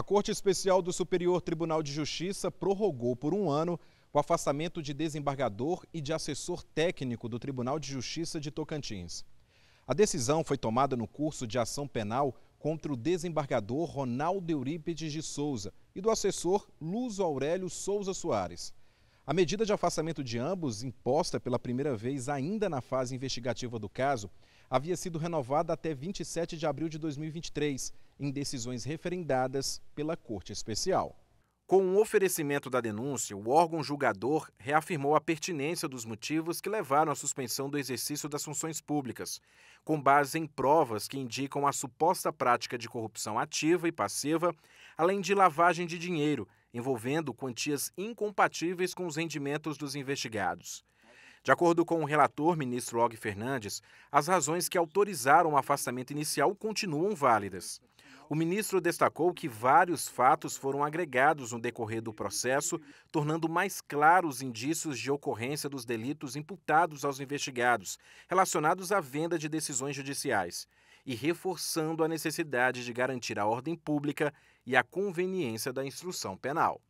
A Corte Especial do Superior Tribunal de Justiça prorrogou por um ano o afastamento de desembargador e de assessor técnico do Tribunal de Justiça de Tocantins. A decisão foi tomada no curso de ação penal contra o desembargador Ronaldo Eurípides de Souza e do assessor Luso Aurélio Souza Soares. A medida de afastamento de ambos, imposta pela primeira vez ainda na fase investigativa do caso, havia sido renovada até 27 de abril de 2023 em decisões referendadas pela Corte Especial. Com o oferecimento da denúncia, o órgão julgador reafirmou a pertinência dos motivos que levaram à suspensão do exercício das funções públicas, com base em provas que indicam a suposta prática de corrupção ativa e passiva, além de lavagem de dinheiro, envolvendo quantias incompatíveis com os rendimentos dos investigados. De acordo com o relator, ministro Og Fernandes, as razões que autorizaram o afastamento inicial continuam válidas. O ministro destacou que vários fatos foram agregados no decorrer do processo, tornando mais claros os indícios de ocorrência dos delitos imputados aos investigados, relacionados à venda de decisões judiciais, e reforçando a necessidade de garantir a ordem pública e a conveniência da instrução penal.